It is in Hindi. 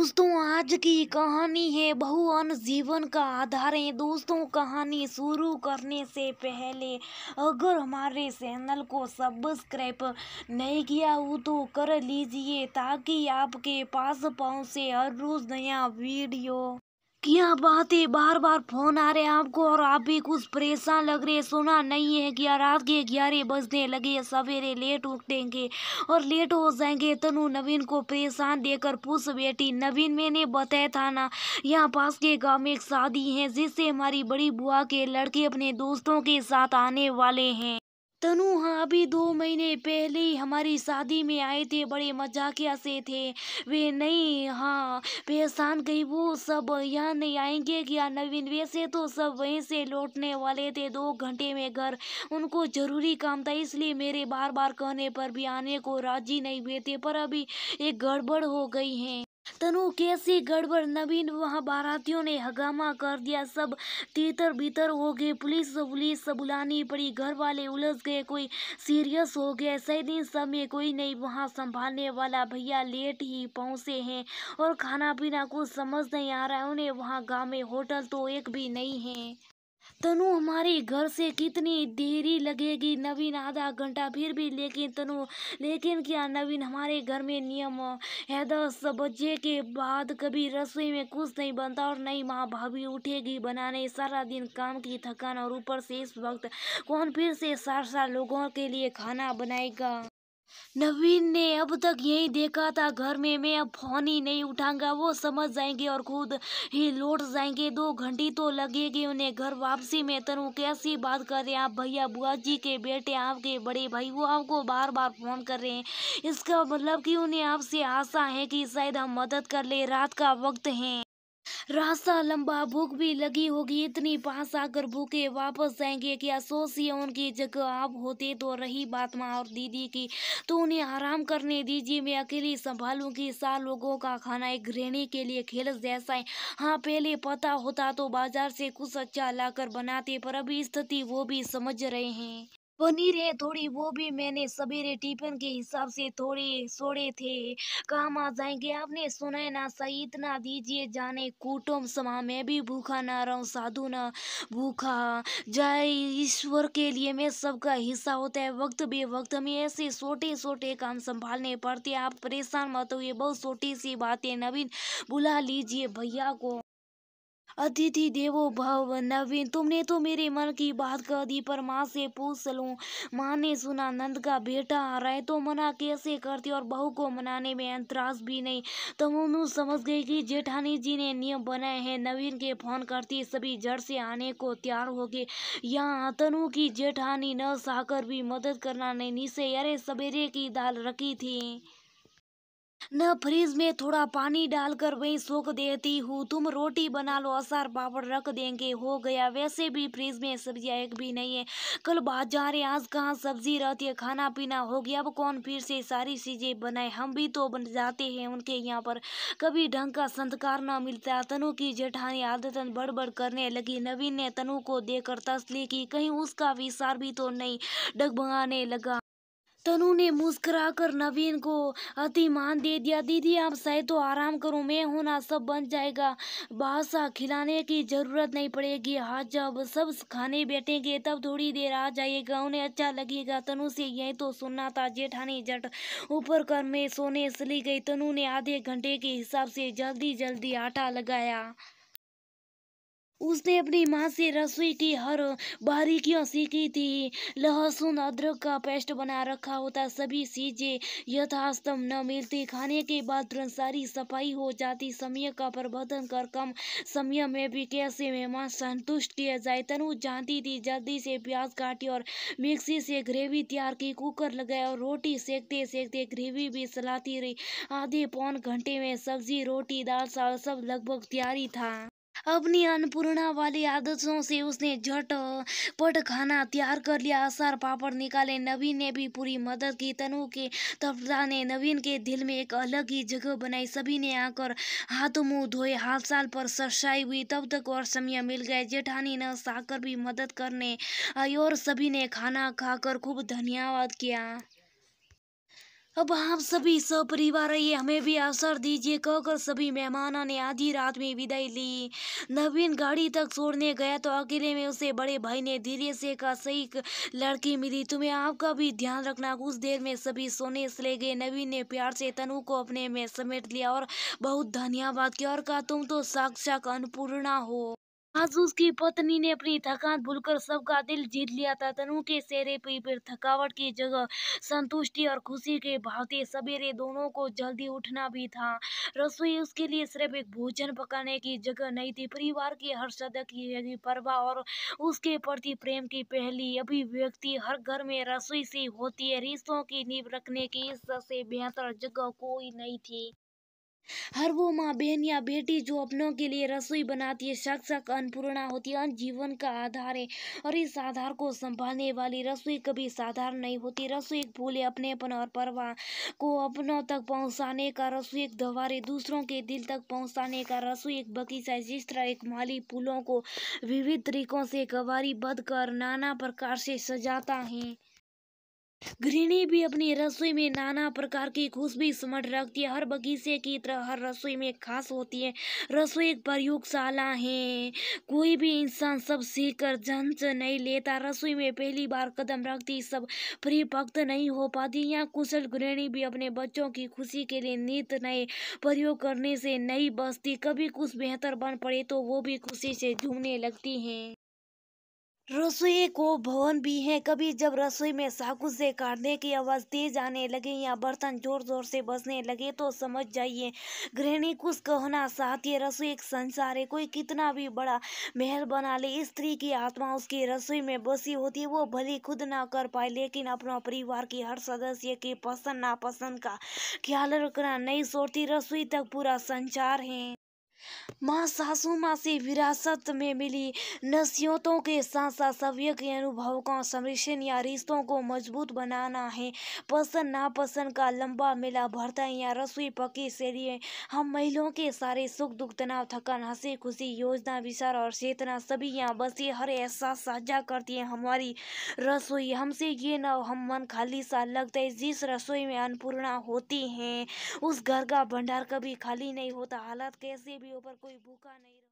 दोस्तों आज की कहानी है बहुअन जीवन का आधार है दोस्तों कहानी शुरू करने से पहले अगर हमारे चैनल को सब्सक्राइब नहीं किया हो तो कर लीजिए ताकि आपके पास पहुँचे हर रोज़ नया वीडियो क्या बात है बार बार फोन आ रहे हैं आपको और आप भी कुछ परेशान लग रहे हैं सोना नहीं है क्या रात के ग्यारह बजने लगे सवेरे लेट उठेंगे और लेट हो जाएंगे तनु नवीन को परेशान देकर पूछ बेटी नवीन मैंने बताया था ना यहाँ पास के गांव में एक शादी है जिससे हमारी बड़ी बुआ के लड़के अपने दोस्तों के साथ आने वाले हैं तनु हाँ अभी दो महीने पहले ही हमारी शादी में आए थे बड़े मजाकिया से थे वे नहीं हाँ पहचान गई वो सब यहाँ नहीं आएंगे क्या नवीन वैसे तो सब वहीं से लौटने वाले थे दो घंटे में घर उनको जरूरी काम था इसलिए मेरे बार बार कहने पर भी आने को राजी नहीं हुए थे पर अभी एक गड़बड़ हो गई है तनु कैसी गड़बड़ नवीन वहां बारातियों ने हंगामा कर दिया सब तीतर बीतर हो गए पुलिस पुलिस बुलानी पड़ी घर वाले उलझ गए कोई सीरियस हो गया सही दिन सब में कोई नहीं वहां संभालने वाला भैया लेट ही पहुंचे हैं और खाना पीना कुछ समझ नहीं आ रहा है उन्हें वहाँ गाँव में होटल तो एक भी नहीं है तनु हमारे घर से कितनी देरी लगेगी नवीन आधा घंटा फिर भी लेकिन तनु लेकिन क्या नवीन हमारे घर में नियम है दस बजे के बाद कभी रसोई में कुछ नहीं बनता और नई माँ भाभी उठेगी बनाने सारा दिन काम की थकान और ऊपर से इस वक्त कौन फिर से साठ साठ लोगों के लिए खाना बनाएगा नवीन ने अब तक यही देखा था घर में मैं अब फोन ही नहीं उठाऊंगा वो समझ जाएंगे और खुद ही लौट जाएंगे दो घंटी तो लगेगी उन्हें घर वापसी में तनु कैसी बात कर रहे हैं आप भैया बुआ जी के बेटे आपके बड़े भाई वो आपको बार बार फ़ोन कर रहे हैं इसका मतलब कि उन्हें आपसे आशा है कि शायद हम मदद कर ले रात का वक्त है रास्ता लंबा भूख भी लगी होगी इतनी पास आकर भूखे वापस आएंगे क्या सोचिए उनकी जगह आप होते तो रही बात माँ और दीदी की तो उन्हें आराम करने दीजिए मैं अकेली संभालूंगी साल लोगों का खाना एक गृहिणी के लिए खेल जैसा है हाँ पहले पता होता तो बाजार से कुछ अच्छा लाकर बनाते पर अभी स्थिति वो भी समझ रहे हैं पनीर है थोड़ी वो भी मैंने सवेरे टिफिन के हिसाब से थोड़े सोड़े थे काम आ जाएंगे आपने सुना है ना सही इतना दीजिए जाने कुटुम समा मैं भी भूखा ना रहूँ साधु ना भूखा जाए ईश्वर के लिए मैं सबका हिस्सा होता है वक्त बे वक्त हमें ऐसे छोटे छोटे काम संभालने पड़ते आप परेशान मत होइए बहुत छोटी सी बातें नवीन बुला लीजिए भैया को अतिथि देवो भव नवीन तुमने तो मेरे मन की बात कह दी पर माँ से पूछ लूँ माँ ने सुना नंद का बेटा आ रहा है तो मना कैसे करती और बहू को मनाने में अंतराज भी नहीं तमोनु समझ गई कि जेठानी जी ने नियम बनाए हैं नवीन के फोन करती सभी जड़ से आने को तैयार हो गए यहाँ तनु की जेठानी न साकर भी मदद करना नहीं निशे अरे सवेरे की दाल रखी थी न फ्रिज में थोड़ा पानी डालकर वहीं सोख देती हूँ तुम रोटी बना लो असार पापड़ रख देंगे हो गया वैसे भी फ्रिज में सब्जियाँ एक भी नहीं है कल बाजार आज कहाँ सब्जी रहती है खाना पीना हो गया अब कौन फिर से सारी चीज़ें बनाए हम भी तो बन जाते हैं उनके यहाँ पर कभी ढंग का संस्कार न मिलता तनु की जेठानी आदतन बड़बड़ करने लगी नवीन ने तनु को देकर तस्ली की कहीं उसका विसार भी तो नहीं डगमगाने लगा तनु ने मुस्कुराकर नवीन को अति मान दे दिया दीदी आप सही तो आराम करो मैं हूँ ना सब बन जाएगा बादशाह खिलाने की ज़रूरत नहीं पड़ेगी हाँ जब सब खाने बैठेंगे तब थोड़ी देर आ जाएगा उन्हें अच्छा लगेगा तनु से यही तो सुनना था जेठानी जट ऊपर कर में सोने चली गई तनु ने आधे घंटे के हिसाब से जल्दी जल्दी आटा लगाया उसने अपनी माँ से रसोई की हर बारीकियाँ सीखी थी लहसुन अदरक का पेस्ट बना रखा होता सभी चीज़ें यथास्तम न मिलती खाने के बाद तुरंत सारी सफाई हो जाती समय का प्रबंधन कर कम समय में भी कैसे मेहमान संतुष्ट किए जाए तनु जानती थी जल्दी से प्याज काटी और मिक्सी से ग्रेवी तैयार की कुकर लगाया और रोटी सेकते सेकते ग्रेवी भी सलाती रही आधे पौन घंटे में सब्जी रोटी दाल चावल सब लगभग तैयारी था अपनी अन्नपूर्णा वाली आदतों से उसने झट पट खाना तैयार कर लिया असार पापड़ निकाले नवीन ने भी पूरी मदद की तनु के तपता ने नवीन के दिल में एक अलग ही जगह बनाई सभी ने आकर हाथ मुंह धोए हाथ साल पर सरसाई हुई तब तक और समय मिल गए जेठानी न साकर भी मदद करने आई और सभी ने खाना खाकर खूब धन्यवाद किया अब आप सभी सपरिवार आइए हमें भी अवसर दीजिए कहकर सभी मेहमानों ने आधी रात में विदाई ली नवीन गाड़ी तक छोड़ने गया तो अकेले में उसे बड़े भाई ने धीरे से कहा सही लड़की मिली तुम्हें आपका भी ध्यान रखना कुछ देर में सभी सोने से गए नवीन ने प्यार से तनु को अपने में समेट लिया और बहुत धन्यवाद किया और कहा तुम तो साक्षात अन्नपूर्णा हो आज उसकी पत्नी ने अपनी थकान भूलकर सबका दिल जीत लिया था तनु के चेहरे पर फिर थकावट की जगह संतुष्टि और खुशी के भावते सवेरे दोनों को जल्दी उठना भी था रसोई उसके लिए सिर्फ एक भोजन पकाने की जगह नहीं थी परिवार के हर सदस्य की परवाह और उसके प्रति प्रेम की पहली अभिव्यक्ति हर घर में रसोई से होती है रिश्तों की नींव रखने की इससे बेहतर जगह कोई नहीं थी हर वो माँ बहन या बेटी जो अपनों के लिए रसोई बनाती है शख्सक अन्नपूर्णा होती है जीवन का आधार है और इस आधार को संभालने वाली रसोई कभी साधारण नहीं होती रसोई एक भूले अपनेपन और परवाह को अपनों तक पहुँचाने का रसोई एक दवारे दूसरों के दिल तक पहुँचाने का रसोई एक बगीचा है जिस तरह एक माली फूलों को विविध तरीकों से कवारी बद कर नाना प्रकार से सजाता है गृहिणी भी अपनी रसोई में नाना प्रकार की खुशबू समट रखती है हर बगीचे की तरह हर रसोई में खास होती है रसोई एक प्रयोगशाला है कोई भी इंसान सब सीख कर जंच नहीं लेता रसोई में पहली बार कदम रखती सब परिपक्व नहीं हो पाती यहाँ कुशल गृहिणी भी अपने बच्चों की खुशी के लिए नित नए प्रयोग करने से नहीं बचती कभी कुछ बेहतर बन पड़े तो वो भी खुशी से झूमने लगती हैं रसोई को भवन भी है कभी जब रसोई में साकू से काटने की आवाज़ तेज आने लगे या बर्तन जोर जोर से बसने लगे तो समझ जाइए गृहणी कुछ कहना चाहती है रसोई एक संसार है कोई कितना भी बड़ा महल बना ले स्त्री की आत्मा उसकी रसोई में बसी होती है वो भले खुद ना कर पाए लेकिन अपना परिवार की हर सदस्य के पसंद नापसंद का ख्याल रखना नहीं सोचती रसोई तक पूरा संचार है माँ सासू माँ से विरासत में मिली नसीहतों के साथ साथ सभ्य के अनुभव का समृषण या रिश्तों को मजबूत बनाना है पसंद नापसंद का लंबा मेला भरता है या रसोई पकी से लिए हम महिलाओं के सारे सुख दुख तनाव थकान हंसी खुशी योजना विचार और चेतना सभी यहाँ बसे हर एहसास साझा करती है हमारी रसोई हमसे ये न हम मन खाली सा लगता है जिस रसोई में अन्नपूर्णा होती है उस घर का भंडार कभी खाली नहीं होता हालात कैसे भी ऊपर कोई भूखा नहीं रहो